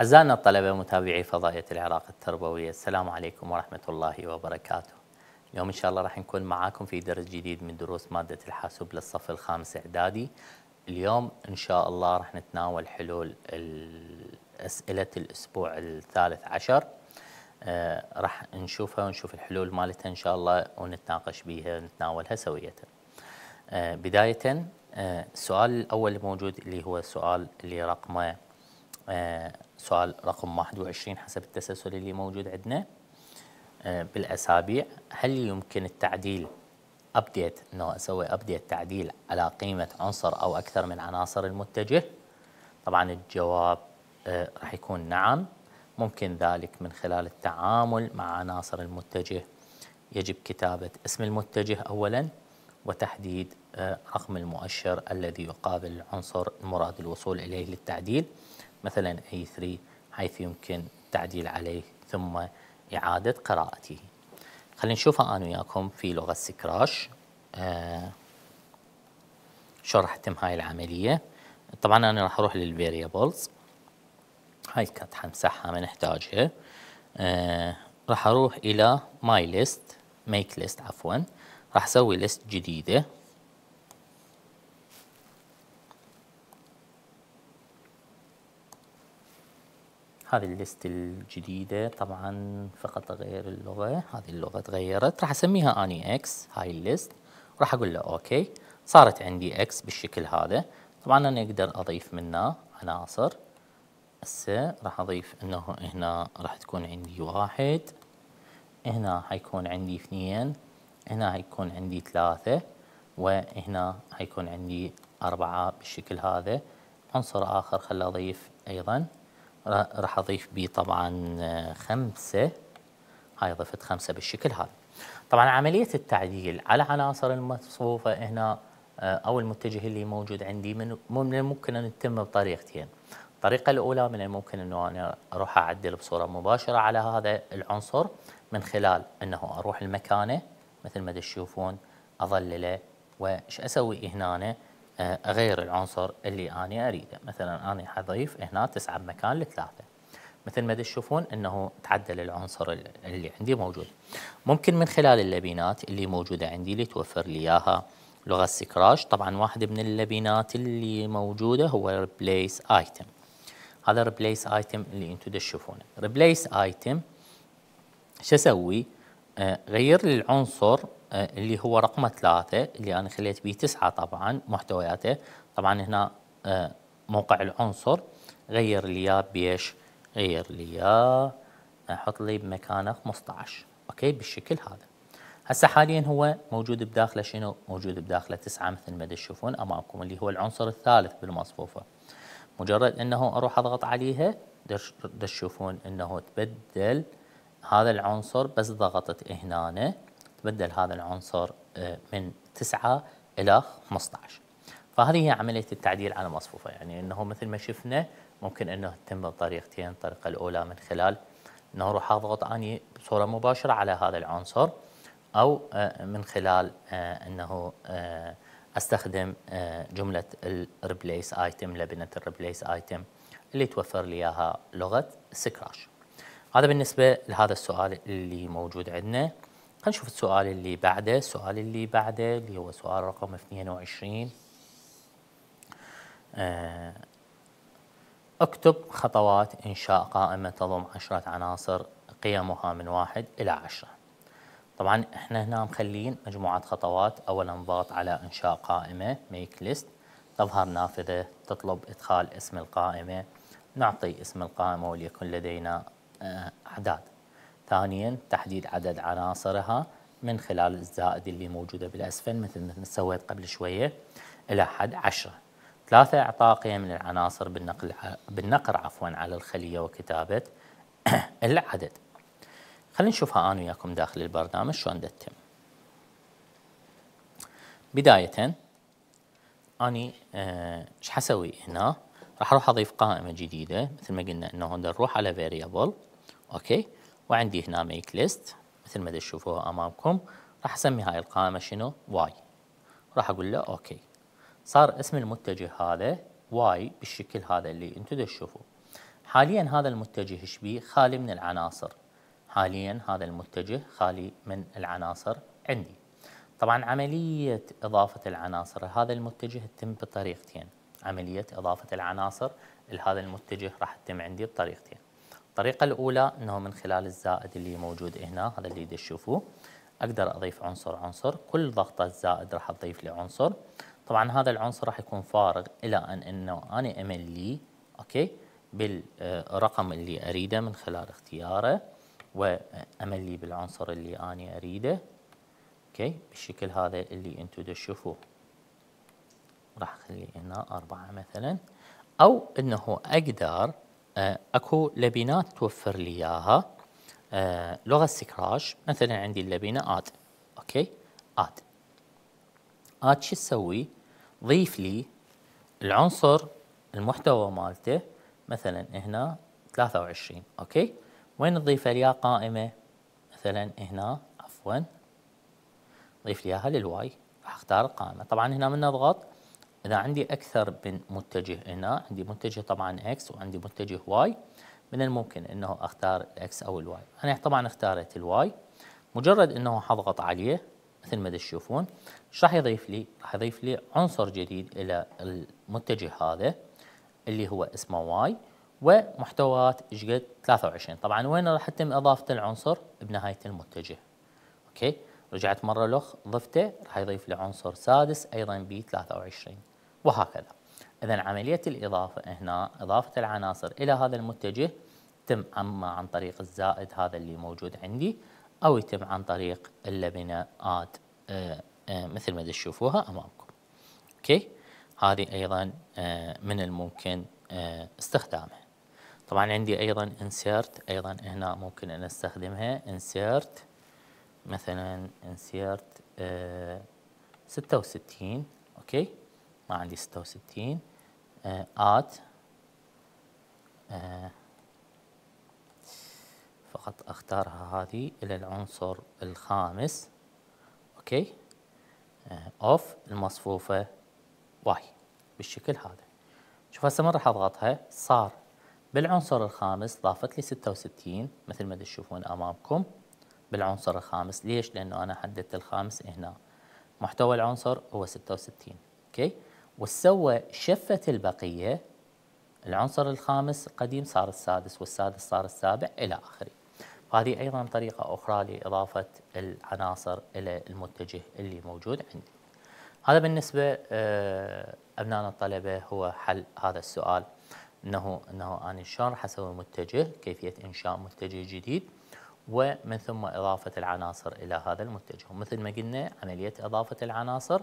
أعزائنا الطلبة متابعي فضائية العراق التربوية السلام عليكم ورحمة الله وبركاته اليوم إن شاء الله راح نكون معاكم في درس جديد من دروس مادة الحاسوب للصف الخامس إعدادي اليوم إن شاء الله راح نتناول حلول أسئلة الأسبوع الثالث عشر آه راح نشوفها ونشوف الحلول مالتها إن شاء الله ونتناقش بها ونتناولها سوية آه بداية آه السؤال الأول الموجود اللي هو السؤال اللي رقمه آه، سؤال رقم 21 حسب التسلسل اللي موجود عندنا آه، بالاسابيع هل يمكن التعديل ابديت انه اسوي ابديت تعديل على قيمه عنصر او اكثر من عناصر المتجه طبعا الجواب آه، راح يكون نعم ممكن ذلك من خلال التعامل مع عناصر المتجه يجب كتابه اسم المتجه اولا وتحديد آه، رقم المؤشر الذي يقابل العنصر المراد الوصول اليه للتعديل مثلا A3 حيث يمكن التعديل عليه ثم إعادة قراءته خلينا نشوفها أنا وياكم في لغة سكراش آه شو راح تتم هاي العملية طبعا أنا راح أروح للفاريبلز هاي كانت حمسحها ما نحتاجها آه راح أروح إلى ماي ليست ميك ليست عفوا راح أسوي ليست جديدة هذه الليست الجديدة طبعا فقط غير اللغة هذه اللغة تغيرت راح اسميها اني اكس هاي الليست راح اقول له اوكي صارت عندي اكس بالشكل هذا طبعا انا اقدر اضيف منها عناصر هسه راح اضيف انه هنا راح تكون عندي واحد هنا حيكون عندي اثنين هنا حيكون عندي ثلاثة وهنا حيكون عندي أربعة بالشكل هذا عنصر آخر خل أضيف أيضا راح اضيف به طبعا آه، خمسه هاي ضفت خمسه بالشكل هذا طبعا عمليه التعديل على العناصر المصفوفه هنا آه، او المتجه اللي موجود عندي من الممكن ان يتم بطريقتين الطريقه الاولى من الممكن انه انا اروح اعدل بصوره مباشره على هذا العنصر من خلال انه اروح المكانه مثل ما تشوفون اظلله وش اسوي هنا اغير آه، العنصر اللي انا اريده مثلا انا حضيف هنا تسعه بمكان الثلاثه مثل ما تشوفون انه تعدل العنصر اللي عندي موجود ممكن من خلال اللبينات اللي موجوده عندي اللي توفر لي اياها لغه سكراش طبعا واحد من اللبينات اللي موجوده هو replace item هذا replace item اللي انتم تشوفونه replace item شو اسوي؟ آه، غير لي العنصر آه، اللي هو رقم ثلاثة اللي أنا خليت به تسعة طبعا محتوياته طبعا هنا آه، موقع العنصر غير لي اياه بيش غير لي اياه احط لي بمكانه 15 اوكي بالشكل هذا هسه حاليا هو موجود بداخله شنو موجود بداخله 9 مثل ما تشوفون امامكم اللي هو العنصر الثالث بالمصفوفه مجرد انه اروح اضغط عليها تشوفون انه تبدل هذا العنصر بس ضغطت هنا تبدل هذا العنصر آه، من 9 إلى 15 فهذه هي عملية التعديل على مصفوفة يعني أنه مثل ما شفنا ممكن أنه تتم بطريقتين الطريقة الأولى من خلال أنه أروح أضغط أني بصورة مباشرة على هذا العنصر أو آه، من خلال آه، أنه أستخدم جملة الريبليس آيتم لبنة الريبليس آيتم اللي توفر لي إياها لغة سكراش هذا بالنسبه لهذا السؤال اللي موجود عندنا خلينا نشوف السؤال اللي بعده السؤال اللي بعده اللي هو سؤال رقم 22 آه، اكتب خطوات انشاء قائمه تضم عشرة عناصر قيمها من واحد الى عشرة طبعا احنا هنا مخلين مجموعه خطوات اولا ضغط على انشاء قائمه ميك ليست تظهر نافذه تطلب ادخال اسم القائمه نعطي اسم القائمه وليكن لدينا آه، أعداد ثانيا تحديد عدد عناصرها من خلال الزائد اللي موجودة بالأسفل مثل ما سويت قبل شوية إلى حد عشرة ثلاثة إعطاء قيم للعناصر بالنقل بالنقر عفوا على الخلية وكتابة العدد خلينا نشوفها أنا وياكم داخل البرنامج شلون تتم بداية أني آه، ايش أه حسوي هنا راح أروح أضيف قائمة جديدة مثل ما قلنا أنه نروح على variable اوكي وعندي هنا ميك ليست مثل ما تشوفوها امامكم راح اسمي هاي القائمه شنو واي راح اقول له اوكي صار اسم المتجه هذا واي بالشكل هذا اللي انتم تشوفوه حاليا هذا المتجه ايش بيه خالي من العناصر حاليا هذا المتجه خالي من العناصر عندي طبعا عملية إضافة العناصر لهذا المتجه تتم بطريقتين عملية إضافة العناصر لهذا المتجه راح تتم عندي بطريقتين الطريقة الأولى أنه من خلال الزائد اللي موجود هنا هذا اللي تشوفوه أقدر أضيف عنصر عنصر كل ضغطة زائد راح أضيف لي عنصر طبعا هذا العنصر راح يكون فارغ إلى أن أنه أنا أمل لي أوكي بالرقم اللي أريده من خلال اختياره وأمل لي بالعنصر اللي أنا أريده اوكي بالشكل هذا اللي انتم تشوفوه راح أخلي هنا أربعة مثلا او انه اقدر آه، اكو لبنات توفر لي اياها آه، لغه سكراش مثلا عندي اللبنه اد اوكي اد اد شو تسوي؟ ضيف لي العنصر المحتوى مالته مثلا هنا 23 اوكي وين تضيف لي قائمه مثلا هنا عفوا ضيف لي اياها للواي راح اختار القائمه طبعا هنا من نضغط إذا عندي أكثر من متجه هنا عندي متجه طبعا X وعندي متجه Y من الممكن أنه أختار الأكس أو الواي أنا طبعا اختارت الواي مجرد أنه حضغط عليه مثل ما تشوفون ايش راح يضيف لي؟ راح يضيف لي عنصر جديد إلى المتجه هذا اللي هو اسمه واي ومحتويات ايش قد 23 طبعا وين راح تتم اضافه العنصر بنهايه المتجه اوكي رجعت مره لخ ضفته راح يضيف لي عنصر سادس ايضا ب 23 وهكذا إذا عملية الإضافة هنا إضافة العناصر إلى هذا المتجه تم أما عن طريق الزائد هذا اللي موجود عندي أو يتم عن طريق اللبنات آه، آه، مثل ما تشوفوها أمامكم أوكي هذه أيضا آه، من الممكن استخدامها طبعا عندي أيضا انسيرت أيضا هنا ممكن أن أستخدمها انسيرت مثلا انسيرت 66 أوكي ما عندي 66 آه، ات آه، فقط اختارها هذه الى العنصر الخامس اوكي اوف آه، المصفوفه واي بالشكل هذا شوف هسه من راح اضغطها صار بالعنصر الخامس ضافت لي 66 مثل ما تشوفون امامكم بالعنصر الخامس ليش لانه انا حددت الخامس هنا محتوى العنصر هو 66 اوكي وسوى شفت البقية العنصر الخامس قديم صار السادس والسادس صار السابع إلى آخره هذه أيضا طريقة أخرى لإضافة العناصر إلى المتجه اللي موجود عندي هذا بالنسبة آه، أبناء الطلبة هو حل هذا السؤال انه انه انا شلون راح اسوي متجه كيفيه انشاء متجه جديد ومن ثم اضافه العناصر الى هذا المتجه ومثل ما قلنا عمليه اضافه العناصر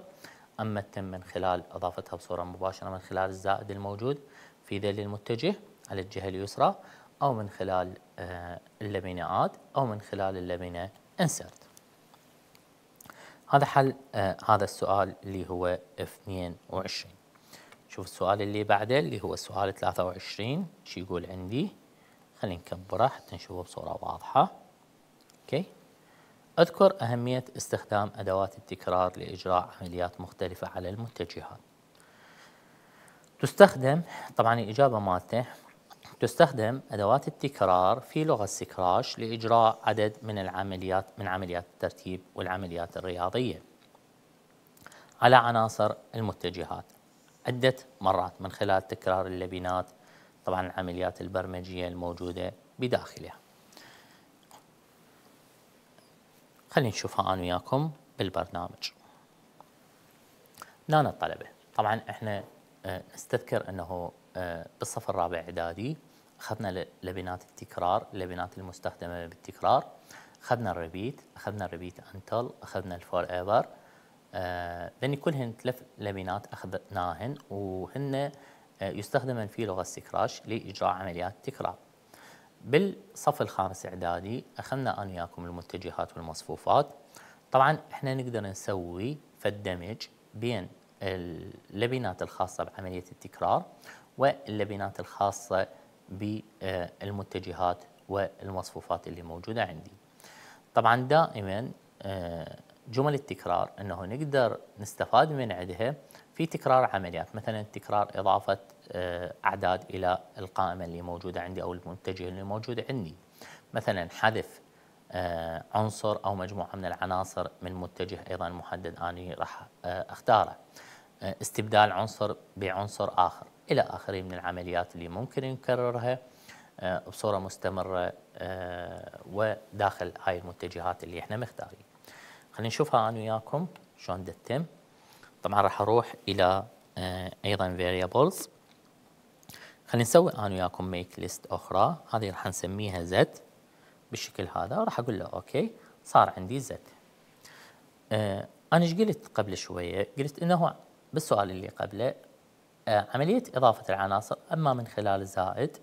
أما تتم من خلال أضافتها بصورة مباشرة من خلال الزائد الموجود في ذيل المتجه على الجهة اليسرى أو من خلال آه، اللبنة آد أو من خلال اللبنة انسرت. هذا حل آه، هذا السؤال اللي هو 22 شوف السؤال اللي بعده اللي هو السؤال 23 شو يقول عندي خلينا نكبره حتى نشوفه بصورة واضحة اوكي أذكر أهمية استخدام أدوات التكرار لإجراء عمليات مختلفة على المتجهات تستخدم طبعا الإجابة مالته تستخدم أدوات التكرار في لغة سكراش لإجراء عدد من العمليات من عمليات الترتيب والعمليات الرياضية على عناصر المتجهات عدة مرات من خلال تكرار اللبنات طبعا العمليات البرمجية الموجودة بداخلها خلينا نشوفها أنا وياكم بالبرنامج نانا الطلبة طبعا احنا آه، نستذكر أنه آه، بالصف الرابع إعدادي أخذنا لبنات التكرار لبنات المستخدمة بالتكرار أخذنا الريبيت أخذنا الريبيت أنتل أخذنا الفور ايفر آه، لأن كلهن ثلاث لبنات أخذناهن وهن يستخدمن في لغة سكراش لإجراء عمليات تكرار بالصف الخامس اعدادي اخذنا انا وياكم المتجهات والمصفوفات طبعا احنا نقدر نسوي فالدمج بين اللبنات الخاصه بعمليه التكرار واللبنات الخاصه بالمتجهات والمصفوفات اللي موجوده عندي. طبعا دائما آه، جمل التكرار انه نقدر نستفاد من عدها في تكرار عمليات مثلا تكرار إضافة آه، أعداد إلى القائمة اللي موجودة عندي أو المتجه اللي موجود عندي مثلا حذف آه، عنصر أو مجموعة من العناصر من متجه أيضا محدد أني راح آه، أختاره استبدال عنصر بعنصر آخر إلى آخره من العمليات اللي ممكن نكررها بصورة مستمرة وداخل هاي المتجهات اللي احنا مختارين خلينا نشوفها أنا وياكم شلون تتم طبعا راح اروح الى آه، ايضا variables خلينا نسوي انا وياكم ميك ليست اخرى هذه راح نسميها زد بالشكل هذا وراح اقول له اوكي صار عندي زد آه انا ايش قلت قبل شويه قلت انه بالسؤال اللي قبله آه عمليه اضافه العناصر اما من خلال زائد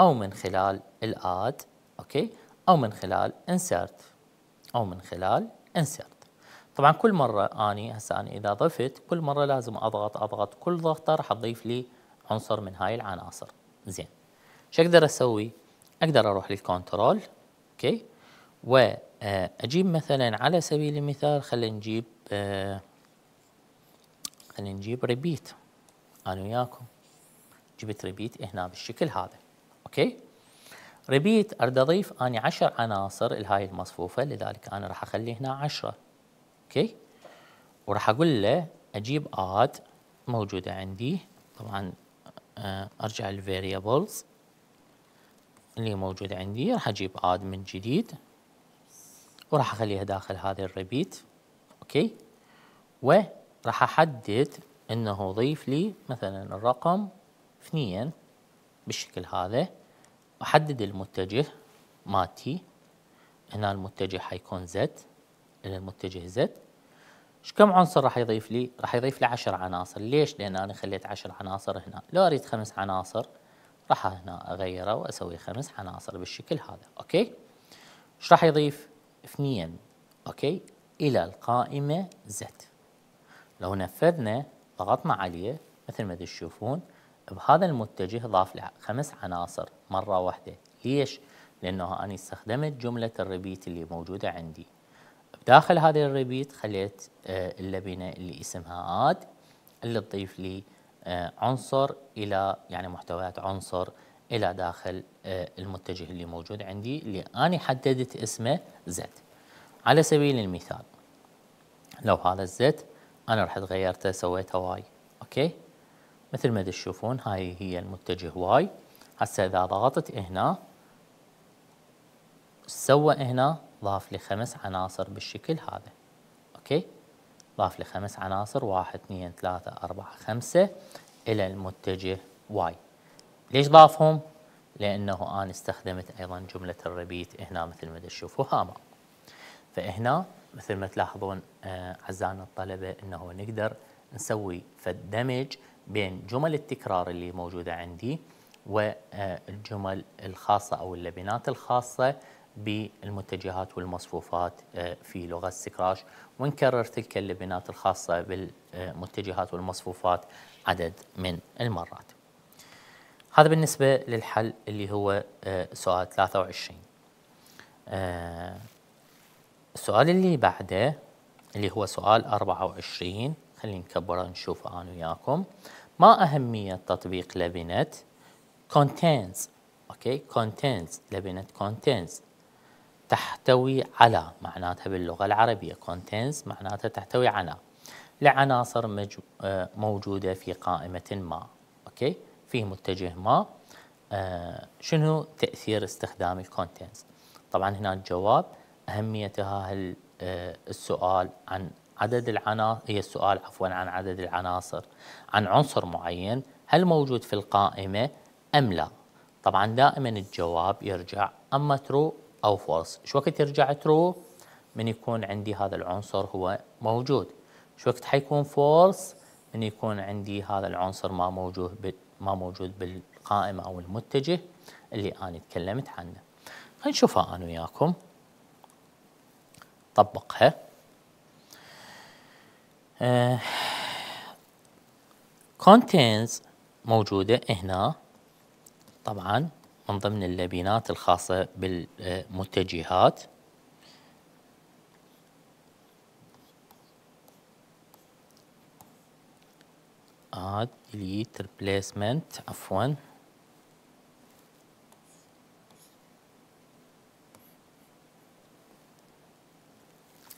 او من خلال الاد اوكي او من خلال insert او من خلال insert طبعا كل مرة أني هسه أنا إذا ضفت كل مرة لازم أضغط أضغط كل ضغطة راح تضيف لي عنصر من هاي العناصر زين شو أقدر أسوي؟ أقدر أروح للكنترول أوكي وأجيب آه، مثلا على سبيل المثال خلينا نجيب آه، خلينا نجيب ريبيت أنا وياكم جبت ريبيت هنا بالشكل هذا أوكي ريبيت أريد أضيف أني عشر عناصر لهاي المصفوفة لذلك أنا راح أخلي هنا عشرة اوكي وراح اقول له اجيب اد موجوده عندي طبعا آه، ارجع للفاريبلز اللي موجوده عندي راح اجيب اد من جديد وراح اخليها داخل هذه الريبيت اوكي وراح احدد انه ضيف لي مثلا الرقم اثنين بالشكل هذا احدد المتجه مالتي هنا المتجه حيكون زد الى المتجه زد ايش كم عنصر راح يضيف لي؟ راح يضيف لي 10 عناصر، ليش؟ لأن أنا خليت 10 عناصر هنا، لو أريد خمس عناصر راح هنا أغيره وأسوي خمس عناصر بالشكل هذا، أوكي؟ ايش راح يضيف؟ اثنين، أوكي؟ إلى القائمة زد. لو نفذنا ضغطنا عليه مثل ما تشوفون بهذا المتجه ضاف لي خمس عناصر مرة واحدة، ليش؟ لأنه أنا استخدمت جملة الريبيت اللي موجودة عندي، داخل هذه الريبيت خليت آه، اللبنه اللي اسمها اد اللي تضيف لي آه، عنصر الى يعني محتويات عنصر الى داخل آه، المتجه اللي موجود عندي اللي انا حددت اسمه زد على سبيل المثال لو هذا الزد انا رحت غيرته سويته واي اوكي مثل ما تشوفون هاي هي المتجه واي هسه اذا ضغطت هنا سوى هنا ضاف لي خمس عناصر بالشكل هذا اوكي ضاف لي خمس عناصر واحد اثنين ثلاثة أربعة خمسة إلى المتجه واي ليش ضافهم؟ لأنه أنا استخدمت أيضا جملة الربيت هنا مثل ما تشوفوا هاما فهنا مثل ما تلاحظون آه، أعزائنا الطلبة أنه نقدر نسوي فالدمج دمج بين جمل التكرار اللي موجودة عندي والجمل آه، الخاصة أو اللبنات الخاصة بالمتجهات والمصفوفات آه، في لغة سكراش ونكرر تلك اللبنات الخاصة بالمتجهات والمصفوفات عدد من المرات هذا بالنسبة للحل اللي هو آه، سؤال 23 آه، السؤال اللي بعده اللي هو سؤال 24 خلينا نكبره نشوفه أنا وياكم ما أهمية تطبيق لبنة contains اوكي okay. contains لبنة contains تحتوي على معناتها باللغة العربية contains معناتها تحتوي على لعناصر مج... آه، موجودة في قائمة ما أوكي في متجه ما آه شنو تأثير استخدام contains طبعا هنا الجواب أهميتها هل آه السؤال عن عدد العناصر هي السؤال عفوا عن عدد العناصر عن عنصر معين هل موجود في القائمة أم لا طبعا دائما الجواب يرجع أما ترو أو فولس شو وقت يرجع ترو من يكون عندي هذا العنصر هو موجود شو وقت حيكون فولس من يكون عندي هذا العنصر ما موجود ما موجود بالقائمة أو المتجه اللي أنا تكلمت عنه خلينا نشوفها أنا وياكم طبقها آه. contains موجودة هنا طبعاً من ضمن اللبنات الخاصة بالمتجهات add delete replacement عفوا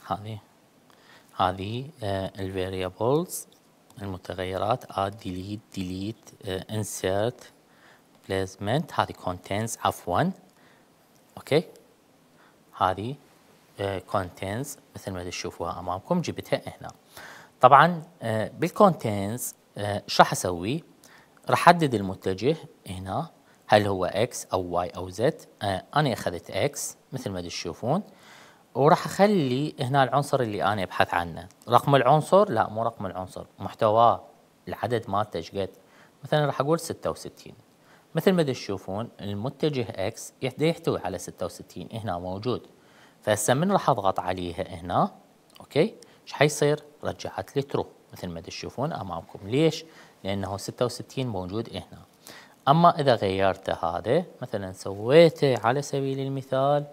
هذه هذه ال variables المتغيرات add delete delete insert replacement هذه contains عفوا اوكي هذه contains مثل ما تشوفوها امامكم جبتها هنا طبعا uh, بالكونتينز uh, شو راح اسوي؟ راح احدد المتجه هنا هل هو اكس او y او z uh, انا اخذت اكس مثل ما تشوفون وراح اخلي هنا العنصر اللي انا ابحث عنه رقم العنصر لا مو رقم العنصر محتواه العدد مالته ايش قد مثلا راح اقول 66 مثل ما تشوفون المتجه اكس يحتوي على 66 هنا موجود فهسه من راح اضغط عليها هنا اوكي ايش حيصير؟ رجعت لي ترو مثل ما تشوفون امامكم ليش؟ لانه 66 موجود هنا اما اذا غيرته هذا مثلا سويته على سبيل المثال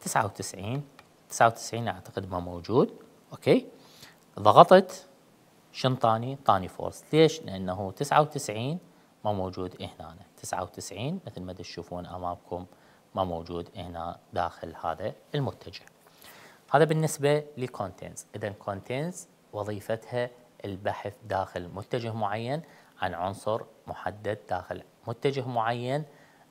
99 99 اعتقد ما موجود اوكي ضغطت شنطاني طاني فورس ليش؟ لانه 99 ما موجود هنا 99 مثل ما تشوفون امامكم ما موجود هنا داخل هذا المتجه هذا بالنسبه لكونتينز اذا كونتينز وظيفتها البحث داخل متجه معين عن عنصر محدد داخل متجه معين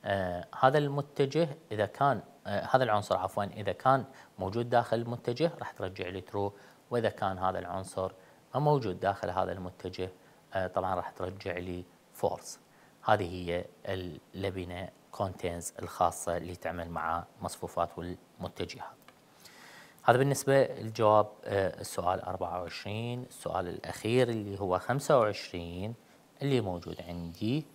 آه هذا المتجه اذا كان آه هذا العنصر عفوا اذا كان موجود داخل المتجه راح ترجع لي ترو واذا كان هذا العنصر ما موجود داخل هذا المتجه آه طبعا راح ترجع لي فورس هذه هي اللبنة كونتينز الخاصة اللي تعمل مع مصفوفات والمتجهات هذا بالنسبة للجواب آه، السؤال 24 السؤال الأخير اللي هو 25 اللي موجود عندي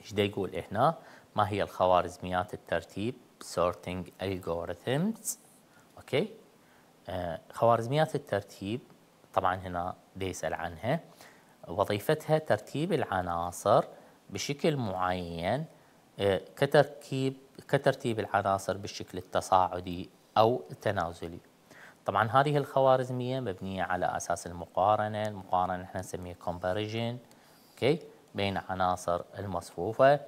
ايش يقول هنا ما هي الخوارزميات الترتيب sorting algorithms اوكي آه، خوارزميات الترتيب طبعا هنا دي يسأل عنها وظيفتها ترتيب العناصر بشكل معين آه، كتركيب كترتيب العناصر بالشكل التصاعدي أو التنازلي طبعا هذه الخوارزمية مبنية على أساس المقارنة المقارنة احنا نسميها كومباريجن اوكي بين عناصر المصفوفة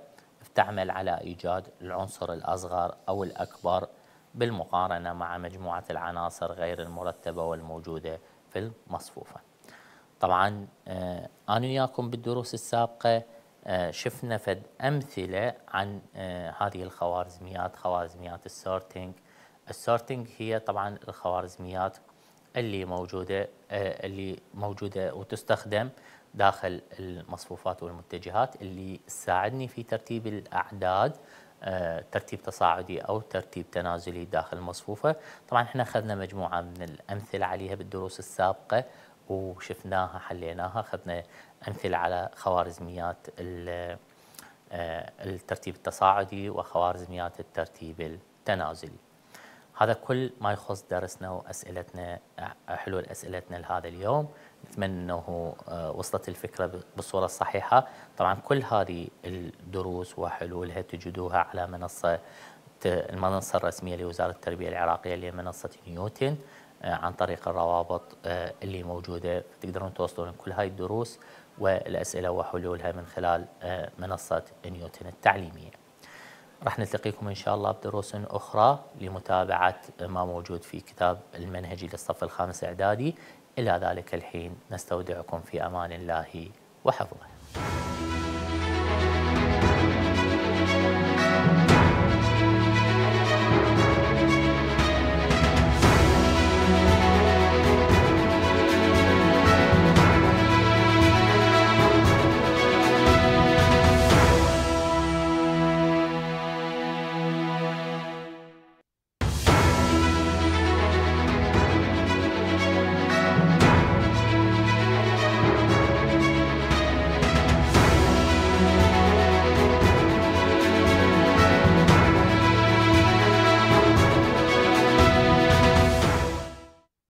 تعمل على إيجاد العنصر الأصغر أو الأكبر بالمقارنة مع مجموعة العناصر غير المرتبة والموجودة في المصفوفة طبعا آه، أنا وياكم بالدروس السابقة آه، شفنا فد أمثلة عن آه، هذه الخوارزميات خوارزميات السورتنج السورتنج هي طبعا الخوارزميات اللي موجودة اللي موجودة وتستخدم داخل المصفوفات والمتجهات اللي تساعدني في ترتيب الأعداد ترتيب تصاعدي أو ترتيب تنازلي داخل المصفوفة طبعا احنا أخذنا مجموعة من الأمثلة عليها بالدروس السابقة وشفناها حليناها اخذنا امثله على خوارزميات آه، الترتيب التصاعدي وخوارزميات الترتيب التنازلي هذا كل ما يخص درسنا واسئلتنا آه، حلول اسئلتنا لهذا اليوم نتمنى انه آه، وصلت الفكره بالصوره الصحيحه طبعا كل هذه الدروس وحلولها تجدوها على منصه المنصه الرسميه لوزاره التربيه العراقيه اللي هي منصه نيوتن آه، عن طريق الروابط آه، اللي موجودة تقدرون توصلون كل هاي الدروس والأسئلة وحلولها من خلال آه، منصة نيوتن التعليمية راح نلتقيكم إن شاء الله بدروس أخرى لمتابعة ما موجود في كتاب المنهجي للصف الخامس إعدادي إلى ذلك الحين نستودعكم في أمان الله وحفظه